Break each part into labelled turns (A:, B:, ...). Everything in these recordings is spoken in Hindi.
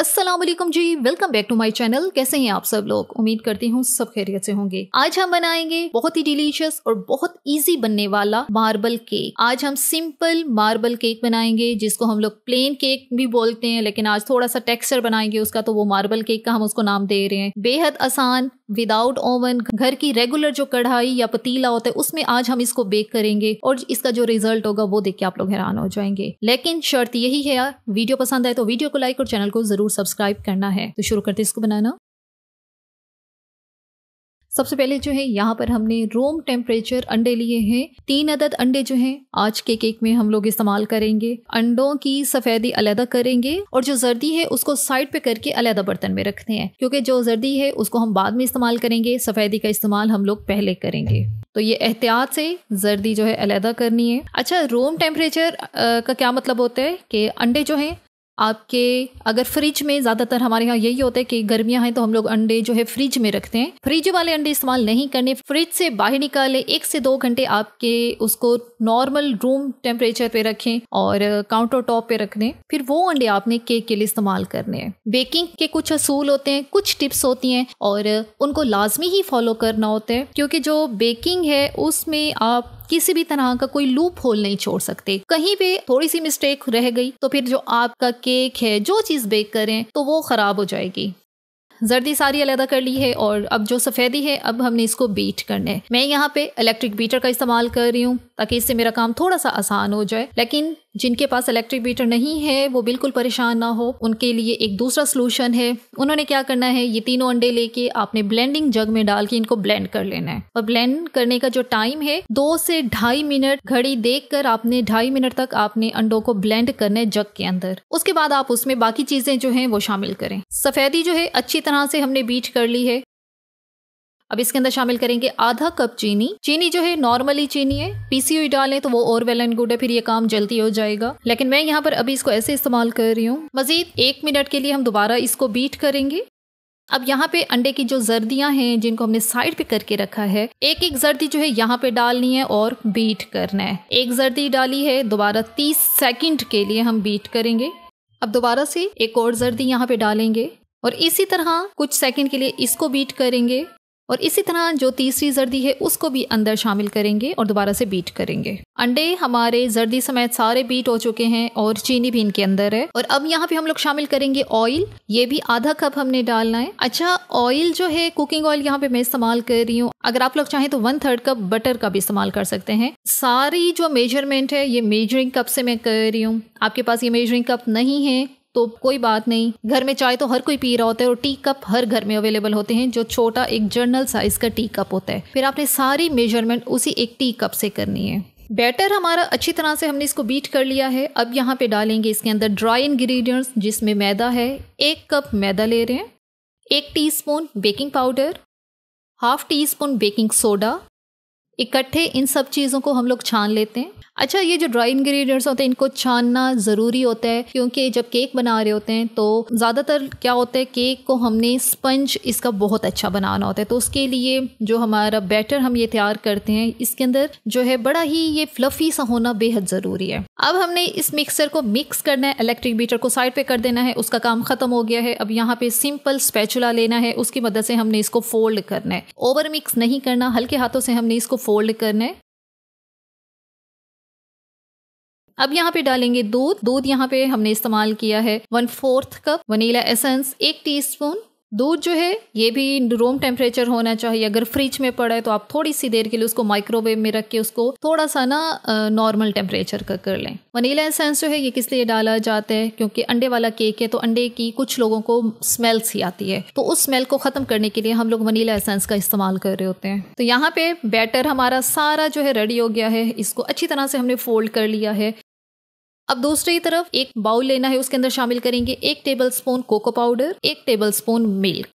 A: Aslam ji welcome back to my channel कैसे हैं आप सब लोग उम्मीद करती हूँ सब खैरियत से होंगे आज हम बनाएंगे बहुत ही डिलीशियस और बहुत इजी बनने वाला मार्बल केक आज हम सिंपल मार्बल केक बनाएंगे जिसको हम लोग प्लेन केक भी बोलते हैं लेकिन आज थोड़ा सा टेक्सचर बनाएंगे उसका तो वो मार्बल केक का हम उसको नाम दे रहे हैं बेहद आसान विदाउट ओवन घर की रेगुलर जो कढ़ाई या पतीला होता है उसमें आज हम इसको बेक करेंगे और इसका जो रिजल्ट होगा वो देख के आप लोग हैरान हो जाएंगे लेकिन शर्त यही है यार वीडियो पसंद आए तो वीडियो को लाइक और चैनल को जरूर सब्सक्राइब करना है तो शुरू करते इसको बनाना सबसे पहले जो है यहाँ पर हमने रूम टेम्परेचर अंडे लिए हैं तीन अदद अंडे जो हैं आज के केक में हम लोग इस्तेमाल करेंगे अंडों की सफेदी अलहदा करेंगे और जो जर्दी है उसको साइड पे करके अलहदा बर्तन में रखते हैं क्योंकि जो जर्दी है उसको हम बाद में इस्तेमाल करेंगे सफेदी का इस्तेमाल हम लोग पहले करेंगे तो ये एहतियात से जर्दी जो है अलहदा करनी है अच्छा रूम टेम्परेचर का क्या मतलब होता है कि अंडे जो हैं आपके अगर फ्रिज में ज़्यादातर हमारे यहाँ यही होता है कि गर्मियाँ हैं तो हम लोग अंडे जो है फ्रिज में रखते हैं फ्रिज वाले अंडे इस्तेमाल नहीं करने फ्रिज से बाहर निकाले एक से दो घंटे आपके उसको नॉर्मल रूम टेम्परेचर पे रखें और काउंटर टॉप पे रख दें फिर वो अंडे आपने केक के लिए इस्तेमाल करने हैं बेकिंग के कुछ असूल होते हैं कुछ टिप्स होती हैं और उनको लाजमी ही फॉलो करना होता है क्योंकि जो बेकिंग है उसमें आप किसी भी तरह का कोई लूप होल नहीं छोड़ सकते कहीं पे थोड़ी सी मिस्टेक रह गई तो फिर जो आपका केक है जो चीज़ बेक करें तो वो ख़राब हो जाएगी जर्दी सारी अलहदा कर ली है और अब जो सफ़ेदी है अब हमने इसको बीट करना है मैं यहाँ पे इलेक्ट्रिक बीटर का इस्तेमाल कर रही हूँ ताकि इससे मेरा काम थोड़ा सा आसान हो जाए लेकिन जिनके पास इलेक्ट्रिक बीटर नहीं है वो बिल्कुल परेशान ना हो उनके लिए एक दूसरा सोल्यूशन है उन्होंने क्या करना है ये तीनों अंडे लेके आपने ब्लेंडिंग जग में डाल के इनको ब्लेंड कर लेना है और ब्लेंड करने का जो टाइम है दो से ढाई मिनट घड़ी देख कर आपने ढाई मिनट तक आपने अंडों को ब्लेंड करना है जग के अंदर उसके बाद आप उसमें बाकी चीजें जो है वो शामिल करें सफेदी जो है अच्छी तरह से हमने बीट कर ली है अब इसके अंदर शामिल करेंगे आधा कप चीनी चीनी जो है नॉर्मली चीनी है पीसी हुई डालें तो वो और वेल एंड गुड है फिर ये काम जल्दी हो जाएगा लेकिन मैं यहाँ पर अभी इसको ऐसे इस्तेमाल कर रही हूँ मजीद एक मिनट के लिए हम दोबारा इसको बीट करेंगे अब यहाँ पे अंडे की जो जर्दियाँ हैं जिनको हमने साइड पे करके रखा है एक एक जर्दी जो है यहाँ पे डालनी है और बीट करना है एक जर्दी डाली है दोबारा 30 सेकंड के लिए हम बीट करेंगे अब दोबारा से एक और जर्दी यहाँ पे डालेंगे और इसी तरह कुछ सेकंड के लिए इसको बीट करेंगे और इसी तरह जो तीसरी जर्दी है उसको भी अंदर शामिल करेंगे और दोबारा से बीट करेंगे अंडे हमारे जर्दी समेत सारे बीट हो चुके हैं और चीनी भी इनके अंदर है और अब यहाँ पे हम लोग शामिल करेंगे ऑयल ये भी आधा कप हमने डालना है अच्छा ऑयल जो है कुकिंग ऑयल यहाँ पे मैं इस्तेमाल कर रही हूँ अगर आप लोग चाहें तो वन थर्ड कप बटर का भी इस्तेमाल कर सकते हैं सारी जो मेजरमेंट है ये मेजरिंग कप से मैं कर रही हूँ आपके पास ये मेजरिंग कप नहीं है तो कोई बात नहीं घर में चाय तो हर कोई पी रहा होता है और टी कप हर घर में अवेलेबल होते हैं जो छोटा एक जर्नल साइज का टी कप होता है फिर आपने सारी मेजरमेंट उसी एक टी कप से करनी है बैटर हमारा अच्छी तरह से हमने इसको बीट कर लिया है अब यहाँ पे डालेंगे इसके अंदर ड्राई इंग्रेडिएंट्स जिसमें मैदा है एक कप मैदा ले रहे हैं एक teaspoon baking powder half teaspoon baking soda इकट्ठे इन सब चीज़ों को हम लोग छान लेते हैं अच्छा ये जो ड्राई इंग्रेडिएंट्स होते हैं इनको छानना ज़रूरी होता है क्योंकि जब केक बना रहे होते हैं तो ज़्यादातर क्या होता है केक को हमने स्पंज इसका बहुत अच्छा बनाना होता है तो उसके लिए जो हमारा बैटर हम ये तैयार करते हैं इसके अंदर जो है बड़ा ही ये फ्लफ़ी सा होना बेहद ज़रूरी है अब हमने इस मिक्सर को मिक्स करना है इलेक्ट्रिक बीटर को साइड पर कर देना है उसका काम ख़त्म हो गया है अब यहाँ पर सिंपल स्पैचुला लेना है उसकी मदद से हमने इसको फोल्ड करना है ओवर मिक्स नहीं करना हल्के हाथों से हमने इसको फोल्ड करना है अब यहाँ पे डालेंगे दूध दूध यहाँ पे हमने इस्तेमाल किया है one fourth cup vanilla essence एक टीस्पून दूध जो है ये भी रूम टेम्परेचर होना चाहिए अगर फ्रिज में पड़ा है तो आप थोड़ी सी देर के लिए उसको माइक्रोवेव में रख के उसको थोड़ा सा ना नॉर्मल टेम्परेचर का कर लें वनीला एसेंस जो है ये किस लिए डाला जाता है क्योंकि अंडे वाला केक है तो अंडे की कुछ लोगों को स्मेल सी आती है तो उस स्मेल को ख़त्म करने के लिए हम लोग वनीला एसेंस का इस्तेमाल कर रहे होते हैं तो यहाँ पे बैटर हमारा सारा जो है रेडी हो गया है इसको अच्छी तरह से हमने फोल्ड कर लिया है अब दूसरी तरफ एक बाउल लेना है उसके अंदर शामिल करेंगे एक टेबल स्पून कोको पाउडर एक टेबल स्पून मिल्क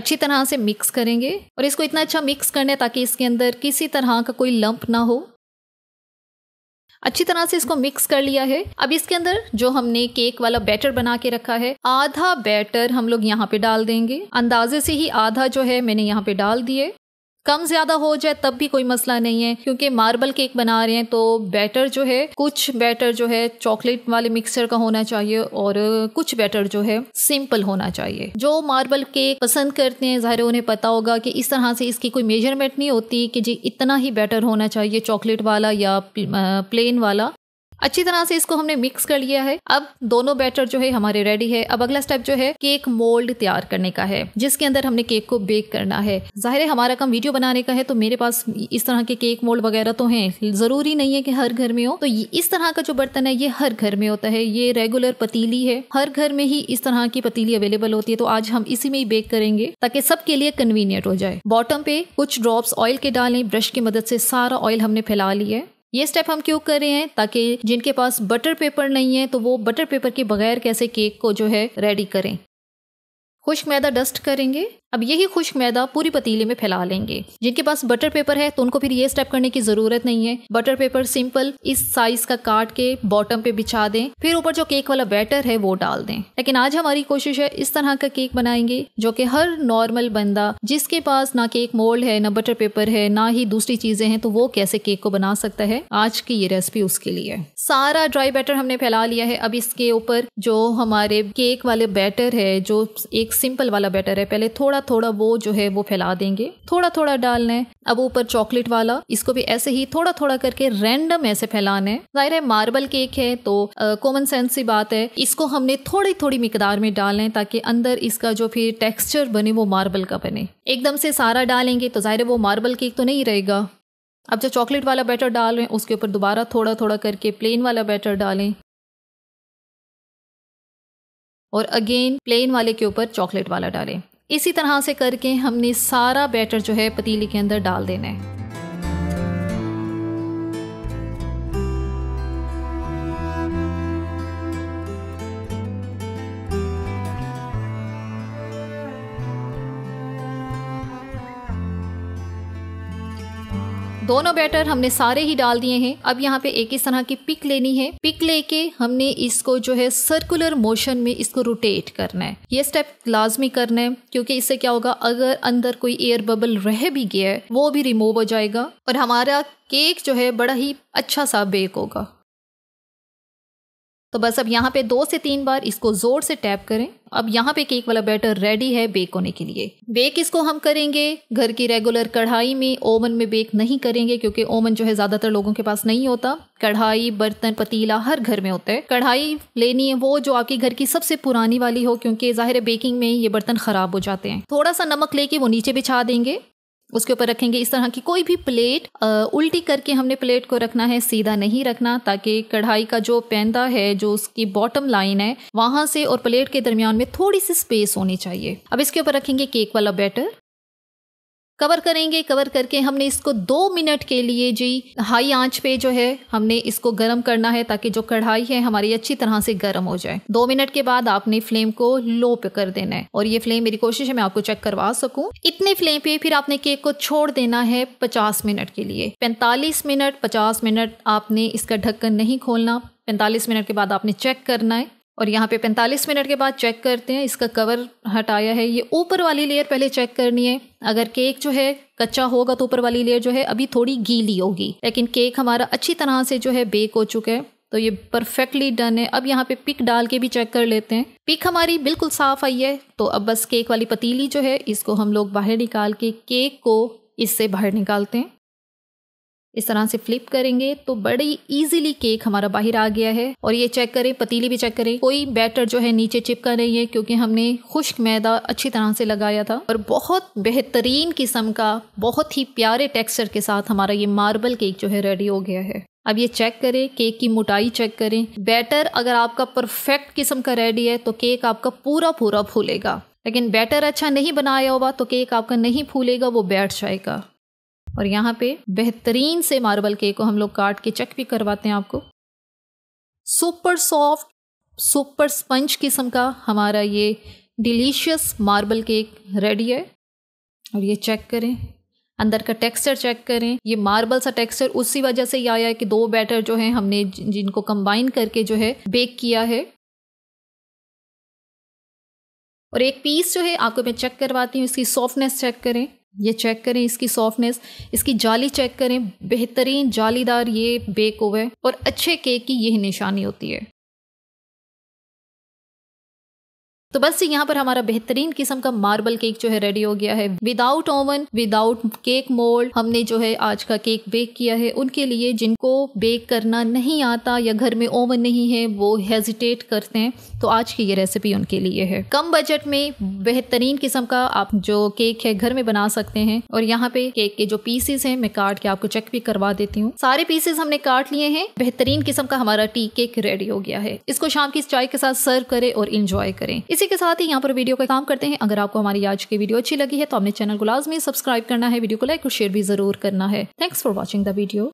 A: अच्छी तरह से मिक्स करेंगे और इसको इतना अच्छा मिक्स करना है ताकि इसके अंदर किसी तरह का कोई लंप ना हो अच्छी तरह से इसको मिक्स कर लिया है अब इसके अंदर जो हमने केक वाला बैटर बना के रखा है आधा बैटर हम लोग यहाँ पे डाल देंगे अंदाजे से ही आधा जो है मैंने यहाँ पे डाल दिए कम ज़्यादा हो जाए तब भी कोई मसला नहीं है क्योंकि मार्बल केक बना रहे हैं तो बैटर जो है कुछ बैटर जो है चॉकलेट वाले मिक्सर का होना चाहिए और कुछ बैटर जो है सिंपल होना चाहिए जो मार्बल केक पसंद करते हैं ज़ाहिर उन्हें पता होगा कि इस तरह से इसकी कोई मेजरमेंट नहीं होती कि जी इतना ही बैटर होना चाहिए चॉकलेट वाला या प्लेन वाला अच्छी तरह से इसको हमने मिक्स कर लिया है अब दोनों बैटर जो है हमारे रेडी है अब अगला स्टेप जो है केक मोल्ड तैयार करने का है जिसके अंदर हमने केक को बेक करना है जाहिर है हमारा काम वीडियो बनाने का है तो मेरे पास इस तरह के केक मोल्ड वगैरह तो हैं जरूरी नहीं है कि हर घर में हो तो इस तरह का जो बर्तन है ये हर घर में होता है ये रेगुलर पतीली है हर घर में ही इस तरह की पतीली अवेलेबल होती है तो आज हम इसी में ही बेक करेंगे ताकि सबके लिए कन्वीनियंट हो जाए बॉटम पे कुछ ड्रॉप्स ऑयल के डालें ब्रश की मदद से सारा ऑयल हमने फैला लिया ये स्टेप हम क्यों कर रहे हैं ताकि जिनके पास बटर पेपर नहीं है तो वो बटर पेपर के बगैर कैसे केक को जो है रेडी करें खुश्क मैदा डस्ट करेंगे अब यही खुश्क मैदा पूरी पतीले में फैला लेंगे जिनके पास बटर पेपर है तो उनको फिर ये स्टेप करने की जरूरत नहीं है बटर पेपर सिंपल इस साइज का काट के बॉटम पे बिछा दें फिर ऊपर जो केक वाला बैटर है वो डाल दें लेकिन आज हमारी कोशिश है इस तरह का केक बनाएंगे जो कि हर नॉर्मल बंदा जिसके पास ना केक मोल्ड है ना बटर पेपर है ना ही दूसरी चीजें हैं तो वो कैसे केक को बना सकता है आज की ये रेसिपी उसके लिए सारा ड्राई बैटर हमने फैला लिया है अब इसके ऊपर जो हमारे केक वाले बैटर है जो एक एक सिंपल वाला बैटर है पहले थोड़ा थोड़ा वो जो है वो फैला देंगे थोड़ा थोड़ा डालना है अब ऊपर चॉकलेट वाला इसको भी ऐसे ही थोड़ा थोड़ा करके रैंडम ऐसे फैलाना है जाहिर है मार्बल केक है तो कॉमन सेंस सी बात है इसको हमने थोड़ी थोड़ी मिकदार में डालना है ताकि अंदर इसका जो फिर टेक्स्चर बने वो मार्बल का बने एकदम से सारा डालेंगे तो ज़ाहिर है वो मार्बल केक तो नहीं रहेगा अब जो चॉकलेट वाला बैटर डाल रहे हैं उसके ऊपर दोबारा थोड़ा थोड़ा करके प्लेन वाला बैटर डालें और अगेन प्लेन वाले के ऊपर चॉकलेट वाला डालें इसी तरह से करके हमने सारा बैटर जो है पतीली के अंदर डाल देना है दोनों बैटर हमने सारे ही डाल दिए हैं अब यहाँ पे एक इस तरह की पिक लेनी है पिक लेके हमने इसको जो है सर्कुलर मोशन में इसको रोटेट करना है ये स्टेप लाजमी करना है क्योंकि इससे क्या होगा अगर अंदर कोई एयर बबल रह भी गया है वो भी रिमूव हो जाएगा और हमारा केक जो है बड़ा ही अच्छा सा बेक होगा तो बस अब यहाँ पे दो से तीन बार इसको ज़ोर से टैप करें अब यहाँ पे केक वाला बैटर रेडी है बेक होने के लिए बेक इसको हम करेंगे घर की रेगुलर कढ़ाई में ओवन में बेक नहीं करेंगे क्योंकि ओवन जो है ज़्यादातर लोगों के पास नहीं होता कढ़ाई बर्तन पतीला हर घर में होता है कढ़ाई लेनी है वो जो आपके घर की सबसे पुरानी वाली हो क्योंकि ज़ाहिर बेकिंग में ये बर्तन ख़राब हो जाते हैं थोड़ा सा नमक लेके वो नीचे बिछा देंगे उसके ऊपर रखेंगे इस तरह की कोई भी प्लेट आ, उल्टी करके हमने प्लेट को रखना है सीधा नहीं रखना ताकि कढ़ाई का जो पैंदा है जो उसकी बॉटम लाइन है वहां से और प्लेट के दरमियान में थोड़ी सी स्पेस होनी चाहिए अब इसके ऊपर रखेंगे केक वाला बैटर कवर करेंगे कवर करके हमने इसको दो मिनट के लिए जी हाई आंच पे जो है हमने इसको गर्म करना है ताकि जो कढ़ाई है हमारी अच्छी तरह से गर्म हो जाए दो मिनट के बाद आपने फ्लेम को लो पे कर देना है और ये फ्लेम मेरी कोशिश है मैं आपको चेक करवा सकूं इतने फ्लेम पे फिर आपने केक को छोड़ देना है पचास मिनट के लिए पैंतालीस मिनट पचास मिनट आपने इसका ढक्कन नहीं खोलना पैंतालीस मिनट के बाद आपने चेक करना है और यहाँ पे 45 मिनट के बाद चेक करते हैं इसका कवर हटाया है ये ऊपर वाली लेयर पहले चेक करनी है अगर केक जो है कच्चा होगा तो ऊपर वाली लेयर जो है अभी थोड़ी गीली होगी लेकिन केक हमारा अच्छी तरह से जो है बेक हो चुका है तो ये परफेक्टली डन है अब यहाँ पे पिक डाल के भी चेक कर लेते हैं पिक हमारी बिल्कुल साफ आई है तो अब बस केक वाली पतीली जो है इसको हम लोग बाहर निकाल के केक को इससे बाहर निकालते हैं इस तरह से फ्लिप करेंगे तो बड़ी इजीली केक हमारा बाहर आ गया है और ये चेक करें पतीली भी चेक करें कोई बैटर जो है नीचे चिपका नहीं है क्योंकि हमने खुश्क मैदा अच्छी तरह से लगाया था और बहुत बेहतरीन किस्म का बहुत ही प्यारे टेक्सचर के साथ हमारा ये मार्बल केक जो है रेडी हो गया है अब ये चेक करें केक की मोटाई चेक करें बैटर अगर आपका परफेक्ट किस्म का रेडी है तो केक आपका पूरा पूरा फूलेगा लेकिन बैटर अच्छा नहीं बनाया होगा तो केक आपका नहीं फूलेगा वो बैठ जाएगा और यहाँ पे बेहतरीन से मार्बल केक को हम लोग काट के चेक भी करवाते हैं आपको सुपर सॉफ्ट सुपर स्पंज किस्म का हमारा ये डिलीशियस मार्बल केक रेडी है और ये चेक करें अंदर का टेक्सचर चेक करें ये मार्बल सा टेक्सचर उसी वजह से ये आया है कि दो बैटर जो है हमने जिनको कंबाइन करके जो है बेक किया है और एक पीस जो है आपको मैं चेक करवाती हूँ इसकी सॉफ्टनेस चेक करें ये चेक करें इसकी सॉफ्टनेस इसकी जाली चेक करें बेहतरीन जालीदार ये बेक ओवर और अच्छे केक की यही निशानी होती है तो बस यहाँ पर हमारा बेहतरीन किस्म का मार्बल केक जो है रेडी हो गया है without oven without cake mould हमने जो है आज का केक बेक किया है उनके लिए जिनको बेक करना नहीं आता या घर में ओवन नहीं है वो हेजिटेट करते हैं तो आज की ये रेसिपी उनके लिए है कम बजट में बेहतरीन किस्म का आप जो केक है घर में बना सकते हैं और यहाँ पे केक के जो पीसेस हैं मैं काट के आपको चेक भी करवा देती हूँ सारे पीसेस हमने काट लिए हैं बेहतरीन किस्म का हमारा टी केक रेडी हो गया है इसको शाम की चाय के साथ सर्व करें और इंजॉय करें इसी के साथ ही यहाँ पर वीडियो का काम करते हैं अगर आपको हमारी आज की वीडियो अच्छी लगी है तो अपने चैनल को लाजमी सब्सक्राइब करना है वीडियो को लाइक और शेयर भी जरूर करना है thanks for watching the video